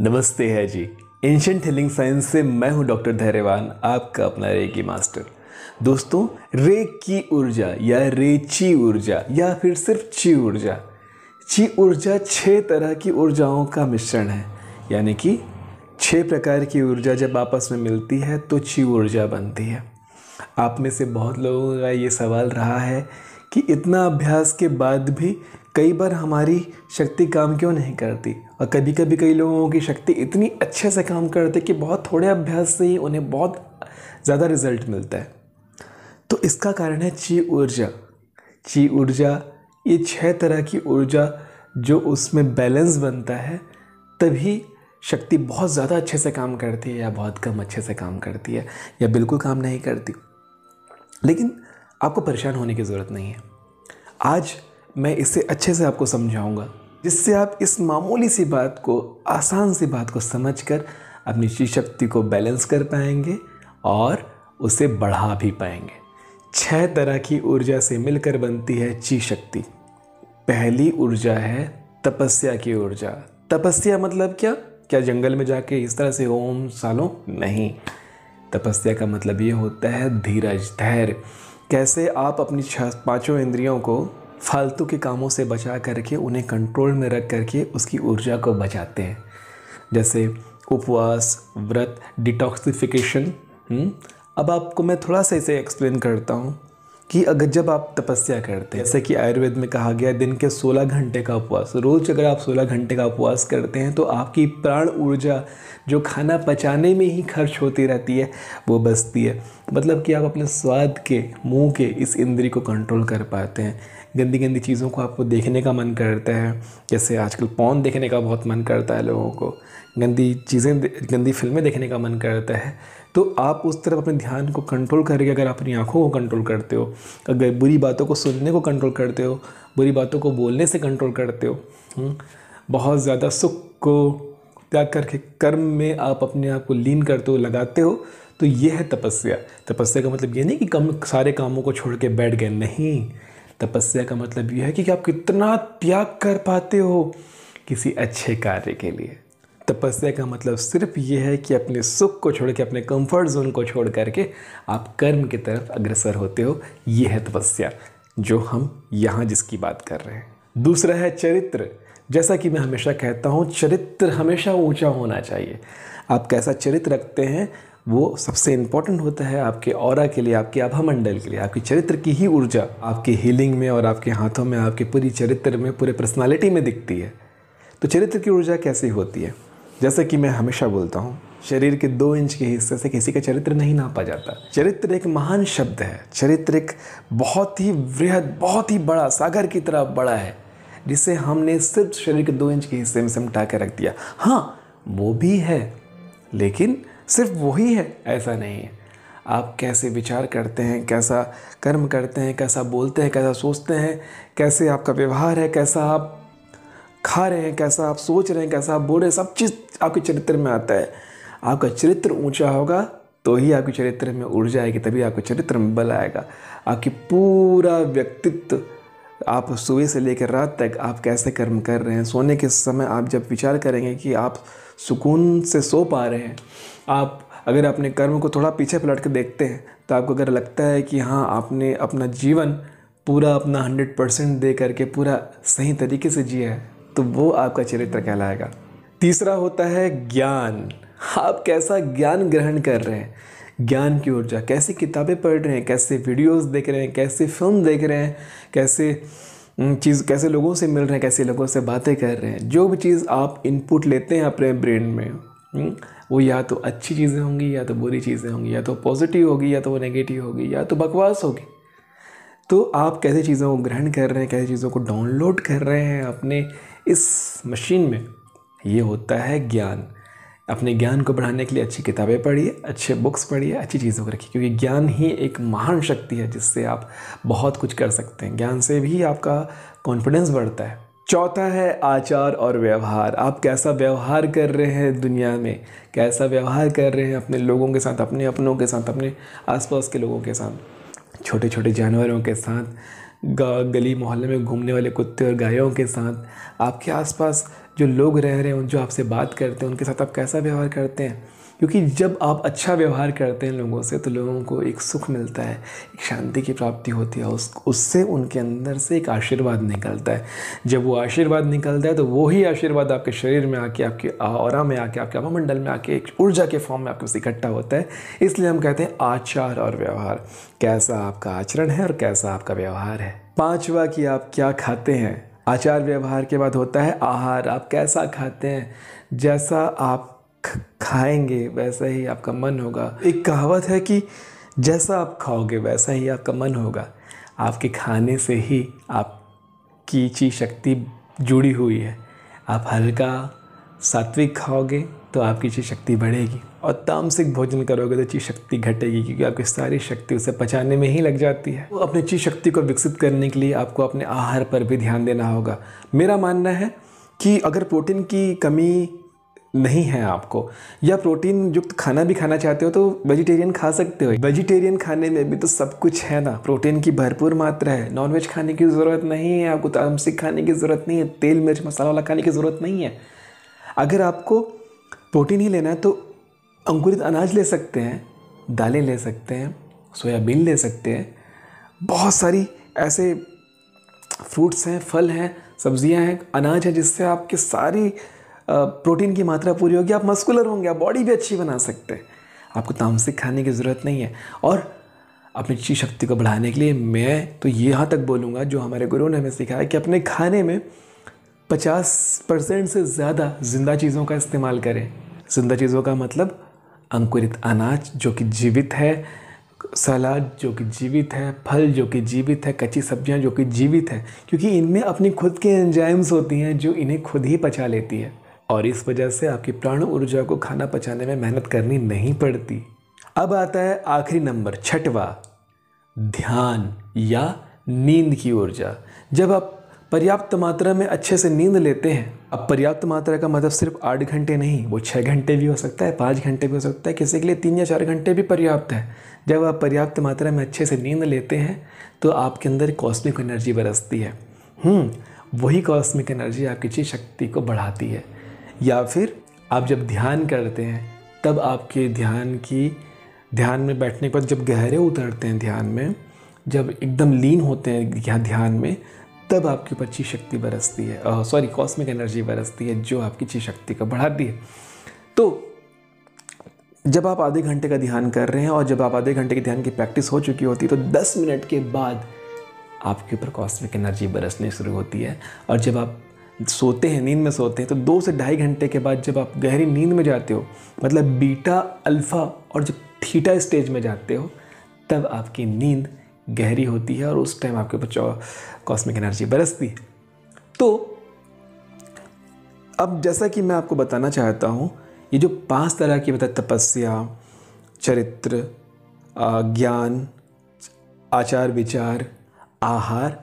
नमस्ते है जी ancient healing science से मैं हूं डॉक्टर धैर्यवान आपका अपना रेकी मास्टर दोस्तों रे की ऊर्जा या रेची ऊर्जा या फिर सिर्फ ची ऊर्जा ची ऊर्जा छः तरह की ऊर्जाओं का मिश्रण है यानी कि छः प्रकार की ऊर्जा जब आपस में मिलती है तो ची ऊर्जा बनती है आप में से बहुत लोगों का ये सवाल रहा है कि इतना अभ्यास के बाद भी कई बार हमारी शक्ति काम क्यों नहीं करती और कभी कभी कई लोगों की शक्ति इतनी अच्छे से काम करती कि बहुत थोड़े अभ्यास से ही उन्हें बहुत ज़्यादा रिजल्ट मिलता है तो इसका कारण है ची ऊर्जा ची ऊर्जा ये छह तरह की ऊर्जा जो उसमें बैलेंस बनता है तभी शक्ति बहुत ज़्यादा अच्छे से काम करती है या बहुत कम अच्छे से काम करती है या बिल्कुल काम नहीं करती लेकिन आपको परेशान होने की ज़रूरत नहीं है आज मैं इसे अच्छे से आपको समझाऊंगा जिससे आप इस मामूली सी बात को आसान सी बात को समझकर अपनी स्त्री शक्ति को बैलेंस कर पाएंगे और उसे बढ़ा भी पाएंगे छह तरह की ऊर्जा से मिलकर बनती है ची शक्ति पहली ऊर्जा है तपस्या की ऊर्जा तपस्या मतलब क्या क्या जंगल में जाके इस तरह से ओम सालों नहीं तपस्या का मतलब ये होता है धीरज धैर्य कैसे आप अपनी पांचों इंद्रियों को फालतू के कामों से बचा करके उन्हें कंट्रोल में रख करके उसकी ऊर्जा को बचाते हैं जैसे उपवास व्रत डिटॉक्सिफिकेशन हम्म? अब आपको मैं थोड़ा सा इसे एक्सप्लेन करता हूँ कि अगर जब आप तपस्या करते हैं जैसे कि आयुर्वेद में कहा गया दिन के 16 घंटे का उपवास रोज़ अगर आप 16 घंटे का उपवास करते हैं तो आपकी प्राण ऊर्जा जो खाना पचाने में ही खर्च होती रहती है वो बचती है मतलब कि आप अपने स्वाद के मुंह के इस इंद्री को कंट्रोल कर पाते हैं गंदी गंदी चीज़ों को आपको देखने का मन करता है जैसे आजकल पौन देखने का बहुत मन करता है लोगों को गंदी चीज़ें गंदी फिल्में देखने का मन करता है तो आप उस तरफ अपने ध्यान को कंट्रोल करके अगर अपनी आँखों को कंट्रोल करते हो अगर बुरी बातों को सुनने को कंट्रोल करते हो बुरी बातों को बोलने से कंट्रोल करते हो हम्म, बहुत ज़्यादा सुख को त्याग करके कर्म में आप अपने आप को लीन करते हो लगाते हो तो यह है तपस्या तपस्या का मतलब ये नहीं कि कम सारे कामों को छोड़ के बैठ गए नहीं तपस्या का मतलब यह है कि आप कितना त्याग कर पाते हो किसी अच्छे कार्य के लिए तपस्या का मतलब सिर्फ ये है कि अपने सुख को छोड़ के अपने कंफर्ट जोन को छोड़ करके आप कर्म की तरफ अग्रसर होते हो ये है तपस्या जो हम यहाँ जिसकी बात कर रहे हैं दूसरा है चरित्र जैसा कि मैं हमेशा कहता हूँ चरित्र हमेशा ऊंचा होना चाहिए आप कैसा चरित्र रखते हैं वो सबसे इम्पॉर्टेंट होता है आपके और के लिए आपके अभामंडल के लिए आपके चरित्र की ही ऊर्जा आपके हीलिंग में और आपके हाथों में आपके पूरी चरित्र में पूरे पर्सनालिटी में दिखती है तो चरित्र की ऊर्जा कैसी होती है जैसे कि मैं हमेशा बोलता हूँ शरीर के दो इंच के हिस्से से किसी का चरित्र नहीं नापा जाता चरित्र एक महान शब्द है चरित्र एक बहुत ही वृहद बहुत ही बड़ा सागर की तरह बड़ा है जिसे हमने सिर्फ शरीर के दो इंच के हिस्से में समटा के रख दिया हाँ वो भी है लेकिन सिर्फ वही है ऐसा नहीं है आप कैसे विचार करते हैं कैसा कर्म करते हैं कैसा बोलते हैं कैसा सोचते हैं कैसे आपका व्यवहार है कैसा आप खा रहे हैं कैसा आप सोच रहे हैं कैसा आप बोल रहे हैं सब चीज़ आपके चरित्र में आता है आपका चरित्र ऊंचा होगा तो ही आपके चरित्र में ऊर्जा आएगी तभी आपके चरित्र में बल आएगा आपकी पूरा व्यक्तित्व आप सुबह से लेकर रात तक आप कैसे कर्म कर रहे हैं सोने के समय आप जब विचार करेंगे कि आप सुकून से सो पा रहे हैं आप अगर अपने कर्म को थोड़ा पीछे पलट के देखते हैं तो आपको अगर लगता है कि हाँ आपने अपना जीवन पूरा अपना हंड्रेड परसेंट दे करके पूरा सही तरीके से जिया है तो वो आपका चरित्र कहलाएगा तीसरा होता है ज्ञान आप कैसा ज्ञान ग्रहण कर रहे हैं ज्ञान की ऊर्जा कैसे किताबें पढ़ रहे हैं कैसे वीडियोस देख रहे हैं कैसे फिल्म देख रहे हैं कैसे हम्म, चीज़ कैसे लोगों से मिल रहे हैं कैसे लोगों से बातें कर रहे हैं जो भी चीज़ आप इनपुट लेते हैं अपने ब्रेन में हम्म, वो या तो अच्छी चीज़ें होंगी या तो बुरी चीज़ें होंगी या तो पॉजिटिव होगी या तो वो नेगेटिव होगी या तो बकवास होगी तो आप कैसे चीज़ों को ग्रहण कर रहे हैं कैसे चीज़ों को डाउनलोड कर रहे हैं अपने इस मशीन में ये होता है ज्ञान अपने ज्ञान को बढ़ाने के लिए अच्छी किताबें पढ़िए अच्छे बुक्स पढ़िए अच्छी चीज़ों को रखिए क्योंकि ज्ञान ही एक महान शक्ति है जिससे आप बहुत कुछ कर सकते हैं ज्ञान से भी आपका कॉन्फिडेंस बढ़ता है चौथा है आचार और व्यवहार आप कैसा व्यवहार कर रहे हैं दुनिया में कैसा व्यवहार कर रहे हैं अपने लोगों के साथ अपने अपनों के साथ अपने आसपास के लोगों के साथ छोटे छोटे जानवरों के साथ गली मोहल्ले में घूमने वाले कुत्ते और गायों के साथ आपके आसपास जो लोग रह रहे हैं जो आपसे बात करते हैं उनके साथ आप कैसा व्यवहार करते हैं क्योंकि जब आप अच्छा व्यवहार करते हैं लोगों से तो लोगों को एक सुख मिलता है एक शांति की प्राप्ति होती है उस उससे उनके अंदर से एक आशीर्वाद निकलता है जब वो आशीर्वाद निकलता है तो वही आशीर्वाद आपके शरीर में आके आपके और में आके आपके आवामंडल में आके एक ऊर्जा के फॉर्म में आपके उससे इकट्ठा होता है इसलिए हम कहते हैं आचार और व्यवहार कैसा आपका आचरण है और कैसा आपका व्यवहार है पाँचवा कि आप क्या खाते हैं आचार व्यवहार के बाद होता है आहार आप कैसा खाते हैं जैसा आप खाएंगे वैसा ही आपका मन होगा एक कहावत है कि जैसा आप खाओगे वैसा ही आपका मन होगा आपके खाने से ही आपकी इच्छी शक्ति जुड़ी हुई है आप हल्का सात्विक खाओगे तो आपकी चीज शक्ति बढ़ेगी और तामसिक भोजन करोगे तो चीज शक्ति घटेगी क्योंकि आपकी सारी शक्ति उसे पचाने में ही लग जाती है तो अपनी चीज शक्ति को विकसित करने के लिए आपको अपने आहार पर भी ध्यान देना होगा मेरा मानना है कि अगर प्रोटीन की कमी नहीं है आपको या प्रोटीन युक्त खाना भी खाना चाहते हो तो वेजिटेरियन खा सकते हो वेजिटेरियन खाने में भी तो सब कुछ है ना प्रोटीन की भरपूर मात्रा है नॉनवेज खाने की ज़रूरत नहीं है आपको तामसिक खाने की ज़रूरत नहीं है तेल मिर्च मसाला वाला खाने की ज़रूरत नहीं है अगर आपको प्रोटीन ही लेना है तो अंकुरित अनाज ले सकते हैं दालें ले सकते हैं सोयाबीन ले सकते हैं बहुत सारी ऐसे फ्रूट्स हैं फल हैं सब्जियां हैं अनाज है जिससे आपकी सारी प्रोटीन की मात्रा पूरी होगी आप मस्कुलर होंगे आप बॉडी भी अच्छी बना सकते हैं आपको तामसिक खाने की ज़रूरत नहीं है और अपनी इच्छी शक्ति को बढ़ाने के लिए मैं तो यहाँ तक बोलूँगा जो हमारे गुरु ने हमें सिखाया कि अपने खाने में 50 परसेंट से ज़्यादा ज़िंदा चीज़ों का इस्तेमाल करें ज़िंदा चीज़ों का मतलब अंकुरित अनाज जो कि जीवित है सलाद जो कि जीवित है फल जो कि जीवित है कच्ची सब्जियां जो कि जीवित है क्योंकि इनमें अपनी खुद के एंजाइम्स होती हैं जो इन्हें खुद ही पचा लेती है और इस वजह से आपकी प्राण ऊर्जा को खाना पचाने में मेहनत करनी नहीं पड़ती अब आता है आखिरी नंबर छठवा ध्यान या नींद की ऊर्जा जब आप पर्याप्त मात्रा में अच्छे से नींद लेते हैं अब पर्याप्त मात्रा का मतलब सिर्फ आठ घंटे नहीं वो छः घंटे भी हो सकता है पाँच घंटे भी हो सकता है किसी के लिए तीन या चार घंटे भी पर्याप्त है जब आप पर्याप्त मात्रा में अच्छे से नींद लेते हैं तो आपके अंदर कॉस्मिक एनर्जी बरसती है हम्म, वही कॉस्मिक एनर्जी आपकी चीज शक्ति को बढ़ाती है या फिर आप जब ध्यान करते हैं तब आपके ध्यान की ध्यान में बैठने के बाद जब गहरे उतरते हैं ध्यान में जब एकदम लीन होते हैं ध्यान में तब आपके ऊपर ची शक्ति बरसती है सॉरी कॉस्मिक एनर्जी बरसती है जो आपकी ची शक्ति को बढ़ाती है तो जब आप आधे घंटे का ध्यान कर रहे हैं और जब आप आधे घंटे के ध्यान की प्रैक्टिस हो चुकी होती है तो 10 मिनट के बाद आपके ऊपर कॉस्मिक एनर्जी बरसनी शुरू होती है और जब आप सोते हैं नींद में सोते हैं तो दो से ढाई घंटे के बाद जब आप गहरी नींद में जाते हो मतलब बीटा अल्फ़ा और जब थीटा स्टेज में जाते हो तब आपकी नींद गहरी होती है और उस टाइम आपके ऊपर कॉस्मिक एनर्जी बरसती है तो अब जैसा कि मैं आपको बताना चाहता हूँ ये जो पांच तरह की बता तपस्या चरित्र ज्ञान आचार विचार आहार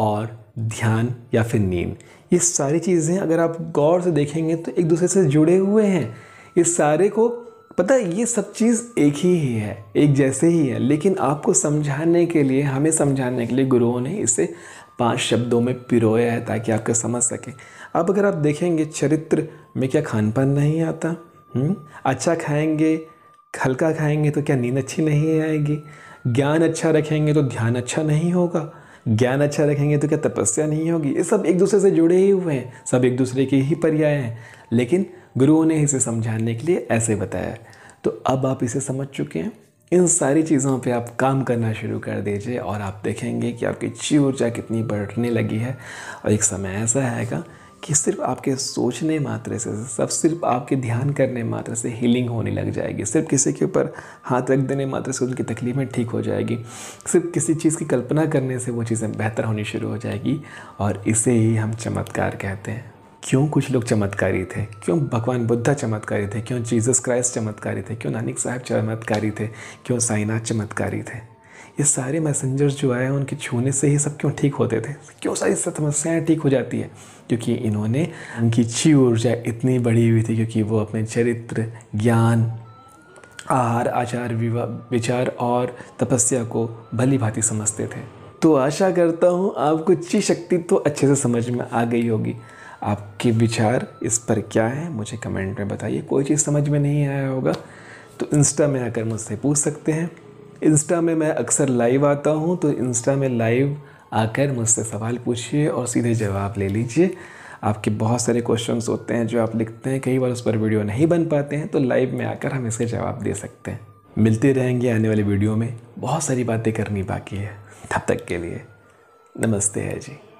और ध्यान या फिर नींद ये सारी चीज़ें अगर आप गौर से देखेंगे तो एक दूसरे से जुड़े हुए हैं इस सारे को पता है ये सब चीज़ एक ही ही है एक जैसे ही है लेकिन आपको समझाने के लिए हमें समझाने के लिए गुरुओं ने इसे पांच शब्दों में पिरोया है ताकि आपको समझ सकें अब अगर आप देखेंगे चरित्र में क्या खान पान नहीं आता हुँ? हम्म? अच्छा खाएंगे हल्का खाएंगे तो क्या नींद अच्छी नहीं आएगी ज्ञान अच्छा रखेंगे तो ध्यान अच्छा नहीं होगा ज्ञान अच्छा रखेंगे तो क्या तपस्या नहीं होगी ये सब एक दूसरे से जुड़े ही हुए हैं सब एक दूसरे के ही पर्याय हैं लेकिन गुरुओं ने इसे समझाने के लिए ऐसे बताया तो अब आप इसे समझ चुके हैं इन सारी चीज़ों पे आप काम करना शुरू कर दीजिए और आप देखेंगे कि आपकी ची ऊर्जा कितनी बढ़ने लगी है और एक समय ऐसा आएगा कि सिर्फ आपके सोचने मात्र से सब सिर्फ आपके ध्यान करने मात्र से हीलिंग होने लग जाएगी सिर्फ किसी के ऊपर हाथ रख देने मात्र से उनकी तकलीफ़ें ठीक हो जाएगी सिर्फ किसी चीज़ की कल्पना करने से वो चीज़ें बेहतर होनी शुरू हो जाएगी और इसे ही हम चमत्कार कहते हैं क्यों कुछ लोग चमत्कारी थे क्यों भगवान बुद्धा चमत्कारी थे क्यों जीसस क्राइस्ट चमत्कारी थे क्यों नानक साहब चमत्कारी थे क्यों साइनाथ चमत्कारी थे ये सारे मैसेंजर्स जो आए हैं उनके छूने से ही सब क्यों ठीक होते थे क्यों सारी समस्याएँ ठीक हो जाती है क्योंकि इन्होंने उनकी छी ऊर्जा इतनी बढ़ी हुई थी क्योंकि वो अपने चरित्र ज्ञान आहार आचार विचार और तपस्या को भली भांति समझते थे तो आशा करता हूँ आपको ची शक्ति तो अच्छे से समझ में आ गई होगी आपके विचार इस पर क्या है मुझे कमेंट में बताइए कोई चीज़ समझ में नहीं आया होगा तो इंस्टा में आकर मुझसे पूछ सकते हैं इंस्टा में मैं अक्सर लाइव आता हूँ तो इंस्टा में लाइव आकर मुझसे सवाल पूछिए और सीधे जवाब ले लीजिए आपके बहुत सारे क्वेश्चंस होते हैं जो आप लिखते हैं कई बार उस पर वीडियो नहीं बन पाते हैं तो लाइव में आकर हम इसके जवाब दे सकते हैं मिलते रहेंगे आने वाले वीडियो में बहुत सारी बातें करनी बाकी है तब तक के लिए नमस्ते है जी